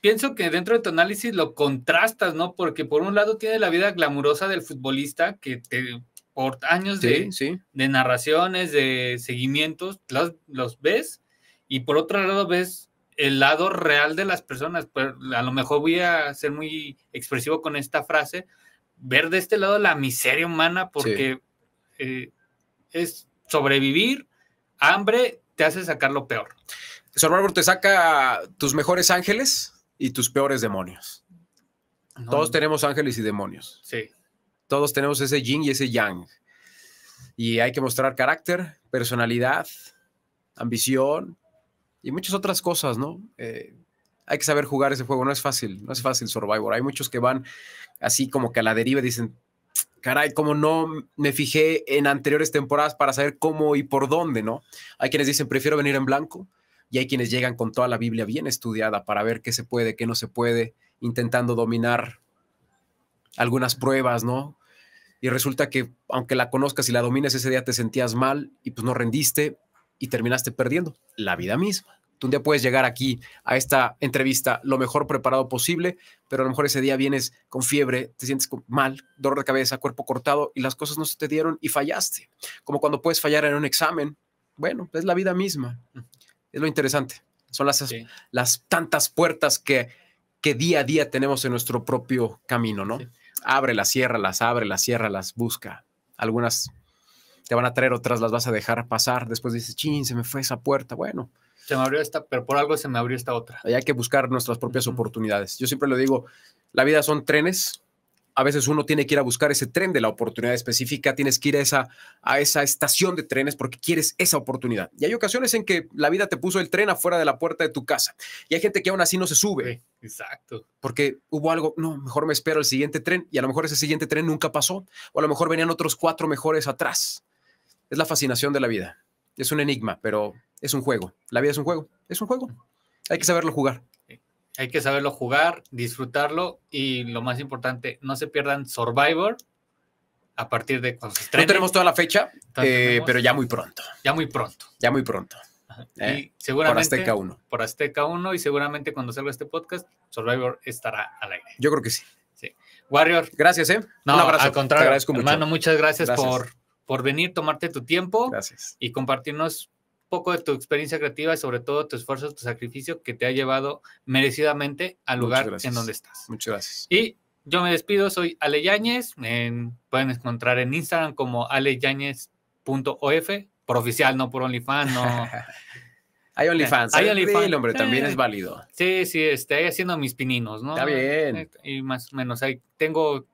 pienso que dentro de tu análisis lo contrastas, ¿no? Porque por un lado tiene la vida glamurosa del futbolista que te, por años de, de narraciones, de seguimientos, los, los ves, y por otro lado ves el lado real de las personas. Pues, a lo mejor voy a ser muy expresivo con esta frase, ver de este lado la miseria humana porque eh, es sobrevivir, hambre, te hace sacar lo peor. Survivor te saca tus mejores ángeles y tus peores demonios. Todos tenemos ángeles y demonios. Sí. Todos tenemos ese yin y ese yang. Y hay que mostrar carácter, personalidad, ambición, y muchas otras cosas, ¿no? Eh, hay que saber jugar ese juego, no es fácil, no es fácil Survivor. Hay muchos que van así como que a la deriva y dicen, caray, como no me fijé en anteriores temporadas para saber cómo y por dónde, ¿no? Hay quienes dicen, prefiero venir en blanco y hay quienes llegan con toda la Biblia bien estudiada para ver qué se puede, qué no se puede, intentando dominar algunas pruebas, ¿no? Y resulta que aunque la conozcas y la domines ese día te sentías mal y pues no rendiste y terminaste perdiendo la vida misma. Tú un día puedes llegar aquí a esta entrevista lo mejor preparado posible, pero a lo mejor ese día vienes con fiebre, te sientes mal, dolor de cabeza, cuerpo cortado y las cosas no se te dieron y fallaste. Como cuando puedes fallar en un examen. Bueno, es la vida misma. Es lo interesante. Son las, tantas puertas que, día a día tenemos en nuestro propio camino, ¿no? las abre las, cierra las busca. Algunas te van a traer, otras las vas a dejar pasar. Después dices, chin, se me fue esa puerta. Bueno, se me abrió esta, pero por algo se me abrió esta otra. Hay que buscar nuestras propias oportunidades. Yo siempre lo digo, la vida son trenes. A veces uno tiene que ir a buscar ese tren de la oportunidad específica, tienes que ir a esa, a esa estación de trenes porque quieres esa oportunidad. Y hay ocasiones en que la vida te puso el tren afuera de la puerta de tu casa y hay gente que aún así no se sube. exacto. Porque hubo algo, no, mejor me espero el siguiente tren y a lo mejor ese siguiente tren nunca pasó o a lo mejor venían otros cuatro mejores atrás. Es la fascinación de la vida es un enigma, pero es un juego. La vida es un juego, es un juego. Hay que saberlo jugar. Hay que saberlo jugar, disfrutarlo y lo más importante, no se pierdan Survivor a partir de cuando se No tenemos toda la fecha, eh, pero ya muy pronto. Ya muy pronto. Ya muy pronto. y eh, seguramente, por Azteca 1. Por Azteca 1 y seguramente cuando salga este podcast, Survivor estará al aire. Yo creo que sí. sí. Warrior. Gracias, ¿eh? Un abrazo. Al contrario, Te agradezco mucho. Hermano, muchas gracias. por por venir, tomarte tu tiempo Gracias. y compartirnos un poco de tu experiencia creativa y sobre todo tu esfuerzo, tu sacrificio que te ha llevado merecidamente al lugar en donde estás. Muchas gracias. Y yo me despido, soy Ale Yáñez, pueden encontrar en Instagram como aleyáñez.of, por oficial, no por OnlyFans, no... Hay OnlyFans. Hay ¿eh? OnlyFans. Sí, hombre, también es válido. Sí, sí, estoy haciendo mis pininos, ¿no? Está bien. Y más o menos, ahí tengo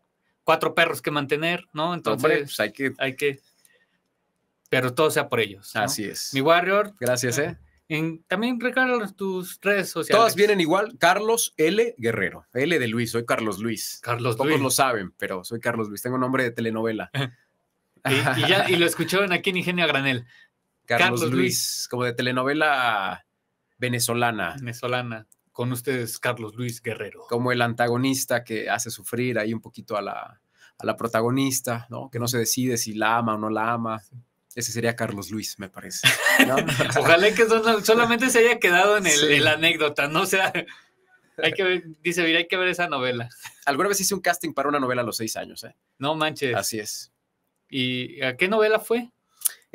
cuatro perros que mantener, ¿no? Entonces pues, hay, que... hay que... Pero todo sea por ellos. Así es. Mi Warrior. Gracias, ¿eh? también regalas tus redes sociales. Todas vienen igual. Carlos L. Guerrero. L de Luis. Soy Carlos Luis. Carlos Pocos lo saben, pero soy Carlos Luis. Tengo nombre de telenovela. y, ya, y lo escucharon aquí en Ingenio Granel. Carlos, Luis, como de telenovela venezolana. Venezolana con ustedes Carlos Luis Guerrero. Como el antagonista que hace sufrir ahí un poquito a la, protagonista, ¿no? Que no se decide si la ama o no la ama. Ese sería Carlos Luis, me parece. Ojalá que solamente se haya quedado en, el, anécdota, ¿no? O sea, hay que dice, mira, hay que ver esa novela. Alguna vez hice un casting para una novela a los seis años, ¿eh? No manches. Así es. ¿Y a qué novela fue?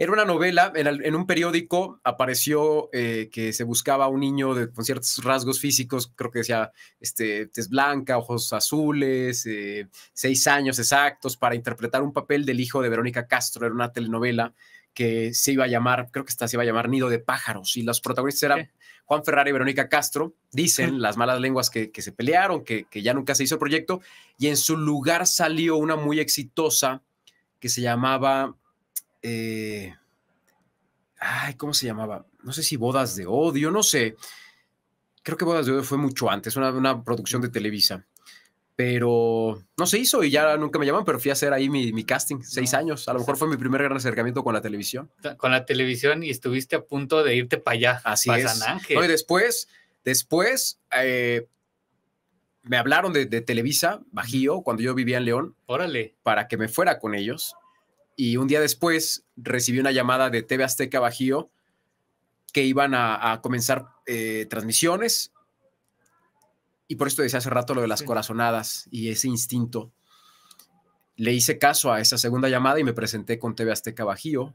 Era una novela, en, un periódico apareció eh, que se buscaba un niño con ciertos rasgos físicos, creo que decía este, es blanca, ojos azules, eh, seis años exactos, para interpretar un papel del hijo de Verónica Castro. Era una telenovela que se iba a llamar, creo que esta se iba a llamar Nido de Pájaros, y los protagonistas eran Juan Ferrari y Verónica Castro. Dicen las malas lenguas que, se pelearon, que, que, ya nunca se hizo el proyecto, y en su lugar salió una muy exitosa que se llamaba eh, ay, ¿cómo se llamaba? No sé si Bodas de Odio, no sé. Creo que Bodas de Odio fue mucho antes, una, producción de Televisa. Pero no se hizo y ya nunca me llaman, pero fui a hacer ahí mi, casting, seis años. A lo mejor fue mi primer gran acercamiento con la televisión. Con la televisión y estuviste a punto de irte para allá. Así para San Ángel. y después, después, eh, me hablaron de, de, Televisa, Bajío, cuando yo vivía en León. Órale. Para que me fuera con ellos. Y un día después recibí una llamada de TV Azteca Bajío que iban a, comenzar eh, transmisiones. Y por esto decía hace rato lo de las corazonadas y ese instinto. Le hice caso a esa segunda llamada y me presenté con TV Azteca Bajío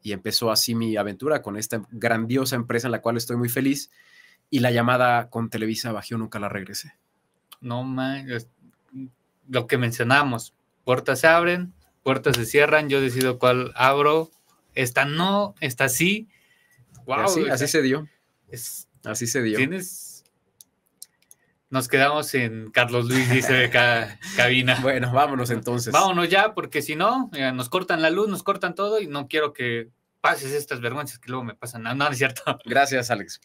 y empezó así mi aventura con esta grandiosa empresa en la cual estoy muy feliz. Y la llamada con Televisa Bajío nunca la regresé. No, man, lo que mencionamos, puertas se abren, puertas se cierran, yo decido cuál abro, esta no, esta sí. Wow, así, se dio. así se dio. Nos quedamos en Carlos Luis, dice de cada cabina. Bueno, vámonos entonces. Vámonos ya, porque si no, nos cortan la luz, nos cortan todo y no quiero que pases estas vergüenzas que luego me pasan. No, no es cierto. Gracias, Alex.